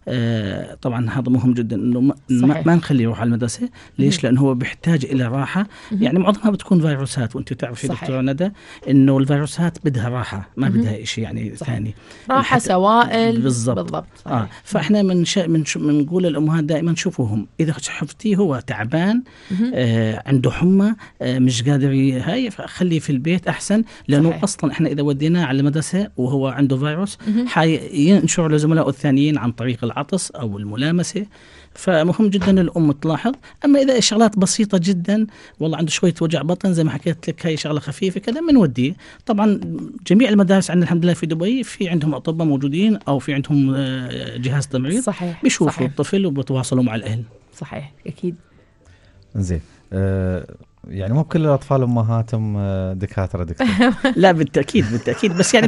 D: آه، طبعا هذا مهم جدا انه ما, صحيح. ما نخليه يروح على المدرسه ليش لانه هو بيحتاج الى راحه يعني معظمها بتكون فيروسات وانت تعرفي دكتوره ندى انه الفيروسات بدها راحه ما بدها شيء يعني صحيح. ثاني راحه سوائل بالضبط بالضبط اه فاحنا من ش... من ش... بنقول للامهات دائما شوفوهم اذا شفتيه هو تعبان آه عنده حمى آه مش قادر هاي خليه في البيت احسن لانه صحيح. اصلا احنا اذا وديناه على المدرسه وهو عنده فيروس حينشر لزملائه الثانيين عن طريق العطس او الملامسه فمهم جدا الام تلاحظ اما اذا شغلات بسيطه جدا والله عنده شويه وجع بطن زي ما حكيت لك هي شغله خفيفه كذا بنوديه طبعا جميع المدارس عندنا الحمد لله في دبي في عندهم اطباء موجودين او في عندهم آه، جهاز تمريض صحيح بيشوفوا صحيح. الطفل وبتواصلوا مع الاهل صحيح اكيد
A: زين أه يعني مو كل الاطفال امهاتهم آه، دكاتره دكتور
D: لا بالتاكيد بالتاكيد بس يعني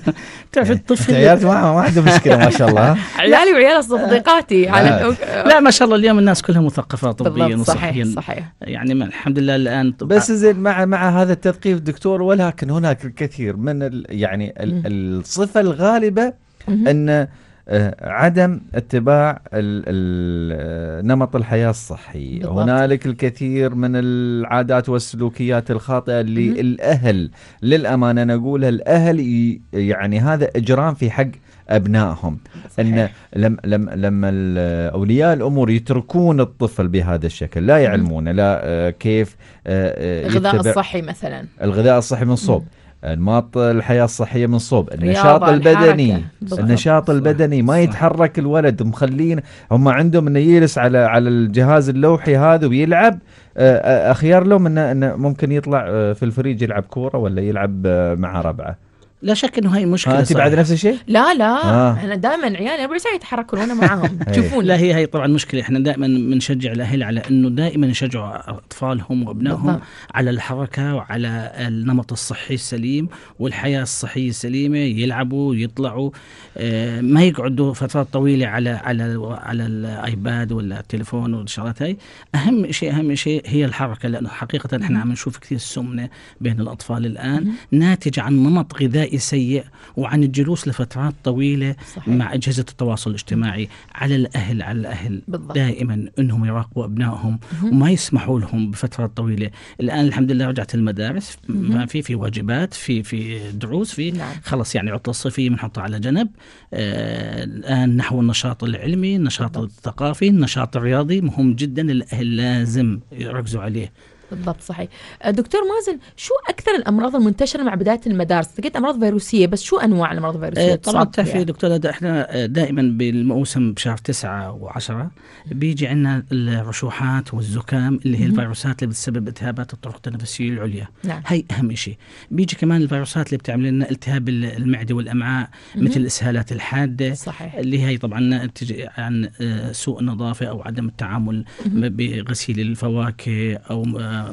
D: تعرف يعني الطفل عيالك ما, عنده مشكله ما شاء الله عيالي وعيال صديقاتي لا ما شاء الله اليوم الناس كلها مثقفه طبيا وصحيا صحيح صحيح يعني الحمد لله الان بس زين مع مع هذا التثقيف دكتور ولكن هناك الكثير
A: من يعني الصفه الغالبه ان آه، عدم اتباع آه، نمط الحياة الصحي بالضبط. هنالك الكثير من العادات والسلوكيات الخاطئة اللي م. الأهل للأمانة نقولها الأهل يعني هذا إجرام في حق ابنائهم صحيح. ان لم لم لما اولياء الامور يتركون الطفل بهذا الشكل لا يعلمونه لا آه، كيف الغذاء الصحي مثلا الغذاء الصحي من صوب انماط الحياه الصحيه من صوب النشاط البدني النشاط البدني ما يتحرك الولد مخلين هم عندهم انه يجلس على على الجهاز اللوحي هذا ويلعب اخيار لهم انه ممكن يطلع آه، في الفريج يلعب كوره ولا يلعب آه، مع
D: ربعه لا شك انه هاي مشكله آه، انت بعد نفس الشيء؟
B: لا لا آه. انا دائما عيالي اربع ساعات يتحركون وانا معاهم تشوفون
D: إيه. لا هي هي طبعا مشكله احنا دائما بنشجع الاهل على انه دائما يشجعوا اطفالهم وابنائهم على الحركه وعلى النمط الصحي السليم والحياه الصحيه السليمه يلعبوا يطلعوا آه، ما يقعدوا فترات طويله على على على الايباد ولا التليفون والشغلات هاي اهم شيء اهم شيء هي الحركه لانه حقيقه احنا عم نشوف كثير سمنه بين الاطفال الان ناتج عن نمط غذائي البيئي سيء وعن الجلوس لفترات طويله صحيح. مع اجهزه التواصل الاجتماعي على الاهل على الاهل بالضبط. دائما انهم يراقبوا ابنائهم وما يسمحوا لهم بفتره طويله الان الحمد لله رجعت المدارس ما في في واجبات في في دروس في نعم. يعني العطله الصيفيه بنحطها على جنب آه الان نحو النشاط العلمي النشاط الثقافي النشاط الرياضي مهم جدا الاهل لازم يركزوا عليه
B: بالضبط صحيح أه، دكتور مازن شو اكثر الامراض المنتشره مع بدايه المدارس لقيت امراض فيروسيه بس شو انواع الامراض الفيروسيه أه، طبعا تعرفي يعني.
D: دكتور احنا دائما بالموسم بشهر تسعة و و10 بيجي عندنا الرشوحات والزكام اللي هي الفيروسات اللي بتسبب التهابات الطرق التنفسيه العليا نعم. هي اهم شيء بيجي كمان الفيروسات اللي بتعمل لنا التهاب المعده والامعاء مثل الاسهالات الحاده صحيح. اللي هي طبعا بتجي عن أه، سوء النظافه او عدم التعامل بغسيل الفواكه او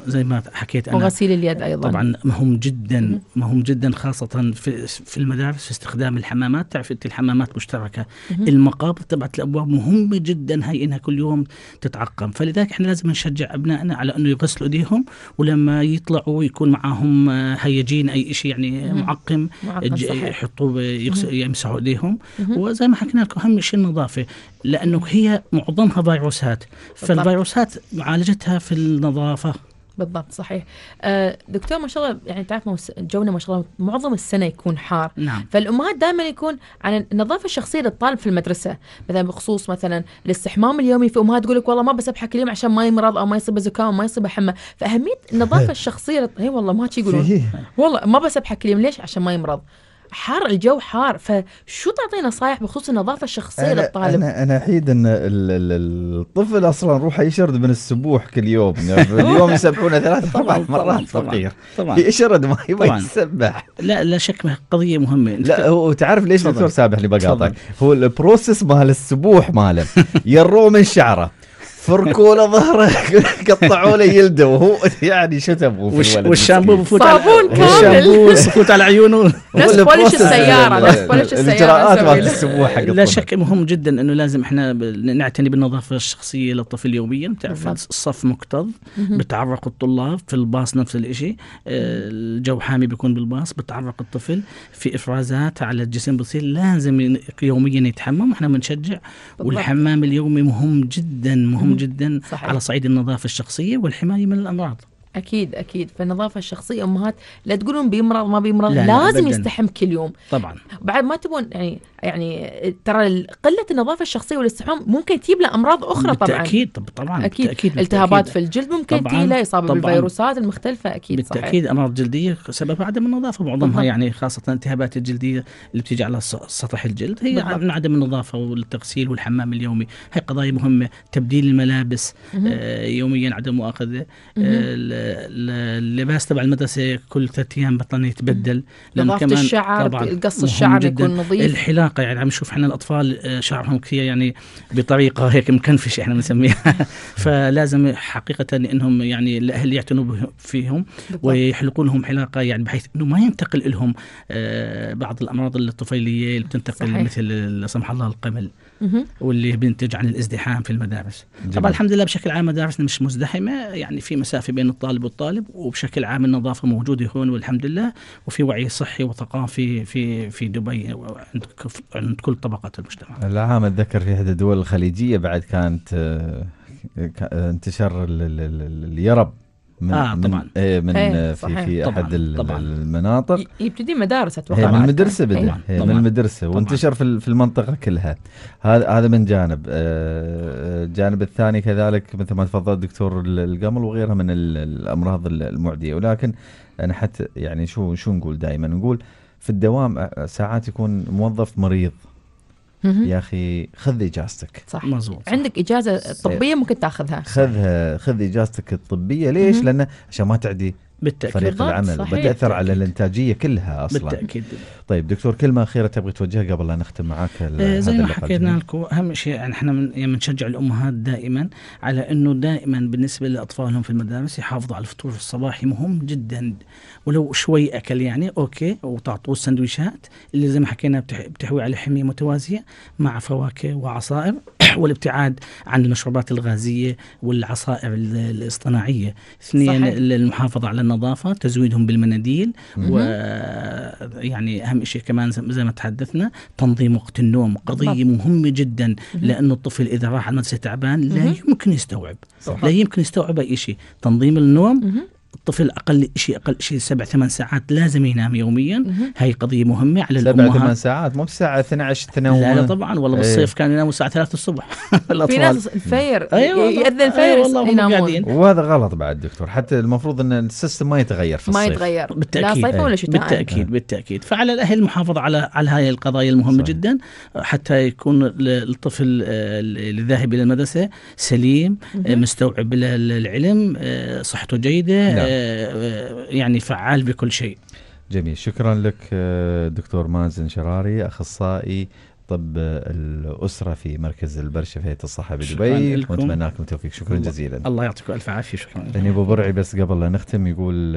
D: زي ما حكيت انا وغسيل اليد ايضا طبعا مهم جدا مهم جدا خاصه في في المدارس في استخدام الحمامات تعرف انت الحمامات مشتركه المقابض تبعت الابواب مهمه جدا هي انها كل يوم تتعقم فلذلك احنا لازم نشجع ابنائنا على انه يغسلوا ايديهم ولما يطلعوا يكون معاهم هيجين اي شيء يعني معقم, معقم يحطوه يمسحوا ايديهم وزي ما حكينا لكم اهم شيء النظافه لانه هي معظمها فيروسات فالفيروسات معالجتها في النظافه
B: بالضبط صحيح آه، دكتور ما شاء الله يعني تعرف جونا ما شاء الله معظم السنه يكون حار نعم. فالامهات دائما يكون عن النظافه الشخصيه للطالب في المدرسه مثلا بخصوص مثلا الاستحمام اليومي في امهات تقول لك والله ما بسبحك اليوم عشان ما يمرض او ما يصيب زكام او ما يصيب حمى فاهميه النظافه الشخصيه اي والله ما يقولون والله ما بسبحك اليوم ليش عشان ما يمرض حار الجو حار فشو تعطي نصايح بخصوص النظافه الشخصيه أنا للطالب؟
A: انا انا احيد ان الطفل اصلا روحه يشرد من السبوح كل يوم يعني اليوم يسبحونه
D: ثلاث اربع مرات طبعا طبعا يشرد ما يبغى يسبح لا لا شك قضيه مهمه لا
A: هو تعرف ليش دكتور سابح لي بقاطعك هو البروسس مال السبوح ماله يروه من شعره فركوا له ظهره قطعوا له
D: يلده وهو يعني شو تبغوا في الولد والشامبو بفوت
C: صابون كامل والشامبو
B: يفوت
D: على عيونه بس بولش يعني السياره بس بولش السياره لا شك مهم جدا انه لازم احنا نعتني بالنظافه الشخصيه للطفل يوميا تعرف الصف مكتظ بتعرق الطلاب في الباص نفس الشيء آه، الجو حامي بيكون بالباص بتعرق الطفل في افرازات على الجسم بتصير لازم يوميا يتحمم احنا بنشجع والحمام اليومي مهم جدا مهم مهم جدا صحيح. على صعيد النظافه الشخصيه والحمايه من الامراض
B: اكيد اكيد فالنظافه الشخصيه امهات لا تقولون بيمرض ما بيمرض لا لازم يستحم كل يوم طبعا بعد ما تبون يعني يعني ترى قله النظافه الشخصيه والاستحمام ممكن تجيب له امراض اخرى طبعا بالتاكيد طبعا اكيد بالتأكيد التهابات في الجلد ممكن تجي له اصابه بالفيروسات المختلفه اكيد بالتاكيد صحيح.
D: امراض جلديه سببها عدم النظافه معظمها بالضبط. يعني خاصه التهابات الجلديه اللي بتيجي على سطح الجلد هي بالضبط. من عدم النظافه والتغسيل والحمام اليومي هي قضايا مهمه تبديل الملابس آه، يوميا عدم مؤاخذه آه، اللباس تبع المدرسه كل ثلاث ايام بطلنا يتبدل نظافه الشعر قص الشعر يكون نظيف الحلاق الحقيقه يعني عم نشوف احنا الاطفال آه، شعرهم كي يعني بطريقه هيك مكنفش احنا بنسميها فلازم حقيقه انهم يعني الاهل يعتنوا فيهم ويحلقوا لهم حلاقه يعني بحيث انه ما ينتقل لهم آه، بعض الامراض الطفيليه اللي بتنتقل صحيح. مثل لا سمح الله القمل واللي بينتج عن الازدحام في المدارس جميل. طبعا الحمد لله بشكل عام مدارسنا مش مزدحمه يعني في مسافه بين الطالب والطالب وبشكل عام النظافه موجوده هون والحمد لله وفي وعي صحي وثقافي في في دبي عند عند كل طبقات المجتمع
A: العام اتذكر في احدى الدول الخليجيه بعد كانت آه، آه، انتشر اليرب من آه طبعا من, ايه من ايه آه، في في احد طبعاً, طبعاً المناطق
B: يبتدي مدارس اتوقع من المدرسه بدا أيوة، من المدرسه وانتشر
A: في في المنطقه كلها هذا هذا من جانب آه، آه، الجانب الثاني كذلك مثل ما تفضل الدكتور القمل وغيرها من الامراض المعديه ولكن انا حتى يعني شو شو نقول دائما نقول في الدوام ساعات يكون موظف مريض يا اخي خذ اجازتك صح مزبوط عندك
B: اجازه طبيه ممكن تاخذها
A: خذها خذ اجازتك الطبيه ليش؟ لان عشان ما تعدي بالتأكيد فريق العمل صحيح. وبتاثر بالتأكيد. على الانتاجيه كلها اصلا بالتاكيد طيب دكتور كلمه اخيره تبغي توجهها قبل لا نختم معاك آه، زي ما حكينا
D: لكم اهم شيء احنا من يعني بنشجع الامهات دائما على انه دائما بالنسبه لاطفالهم في المدارس يحافظوا على الفطور الصباحي مهم جدا ولو شوي اكل يعني اوكي وتعطوه السندويشات اللي زي ما حكينا بتحوي على حميه متوازيه مع فواكه وعصائر والابتعاد عن المشروبات الغازيه والعصائر الاصطناعيه اثنين المحافظه على النظافه تزويدهم بالمناديل و يعني اهم شيء كمان زي ما تحدثنا تنظيم وقت النوم قضيه بالضبط. مهمه جدا لانه الطفل اذا راح المدرسه تعبان لا يمكن يستوعب صح. لا يمكن يستوعب اي شيء تنظيم النوم الطفل اقل شيء اقل شيء سبع ثمان ساعات لازم ينام يوميا هاي قضيه مهمه على الامهات سبع ثمان ساعات مو بساعه 12 تنوم لا لا طبعا والله ايه. بالصيف كانوا يناموا الساعه 3 الصبح في ناس الفير أيوة ياذن الفير أيوة ينامون وهذا غلط بعد دكتور حتى المفروض ان السيستم ما يتغير في الصيف ما يتغير بالتاكيد لا صيف ولا إيه. شتاء بالتاكيد بالتاكيد فعلى الاهل المحافظه على على هاي القضايا المهمه صحيح. جدا حتى يكون الطفل آه، الذاهب الى المدرسه سليم مستوعب العلم آه، صحته جيده نعم. آه، آه، يعني فعال بكل شيء جميل شكرا لك
A: آه، دكتور مازن شراري اخصائي طب الاسره في مركز البرشه في هيئه الصحه بدبي ونتمنى لكم التوفيق شكرا الله. جزيلا
D: الله يعطيكم الف عافيه شكرا يعني ابو برعي
A: بس قبل لا نختم يقول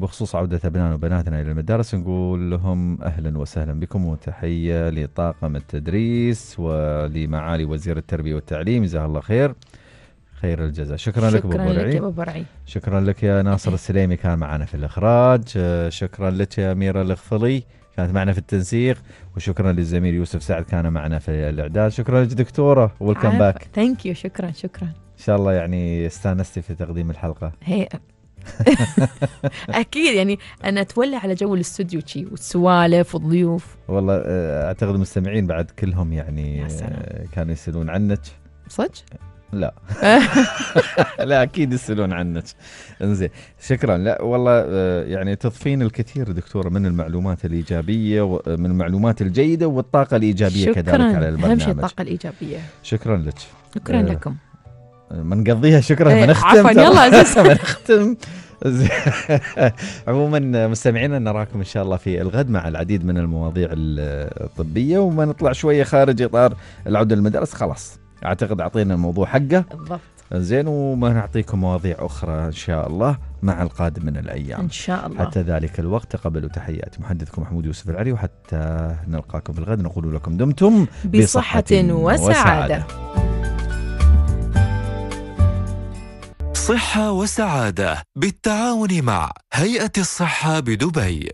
A: بخصوص عوده ابنائنا وبناتنا الى المدارس نقول لهم اهلا وسهلا بكم وتحيه لطاقم التدريس ولمعالي وزير التربيه والتعليم جزاه الله خير خير الجزاء شكرا, شكرا لك ابو برعي شكرا لك يا ناصر السليمي كان معنا في الاخراج آه، شكرا لك يا اميره الخفلي كانت معنا في التنسيق وشكرا للزميل يوسف سعد كان معنا في الاعداد شكرا لك دكتوره ويلكم باك
B: ثانك يو شكرا شكرا ان
A: شاء الله يعني استانستي في تقديم الحلقه
B: هي اكيد يعني انا اتولى على جو الاستوديو شي والسوالف والضيوف
A: والله آه، اعتقد المستمعين بعد كلهم يعني آه، كانوا يسالون عنك صدق لا لا اكيد يسالون عنك انزين شكرا لا والله آه، يعني تضفين الكثير دكتوره من المعلومات الايجابيه ومن آه، المعلومات الجيده والطاقه الايجابيه كذلك على البرنامج شكرا اهم الطاقه الايجابيه شكرا لك شكرا آه، لكم ما نقضيها شكرا إيه، ما نختم عفوا يلا نختم عموما مستمعينا نراكم ان شاء الله في الغد مع العديد من المواضيع الطبيه وما نطلع شويه خارج اطار العوده للمدارس خلاص اعتقد اعطينا الموضوع حقه بالضبط زين وما نعطيكم مواضيع اخرى ان شاء الله مع القادم من الايام ان
D: شاء الله حتى
A: ذلك الوقت تقبلوا تحيات محدثكم محمود يوسف العري وحتى نلقاكم في الغد نقول لكم دمتم بصحه, بصحة وسعاده, وسعادة. صحة وسعادة بالتعاون مع هيئة الصحة بدبي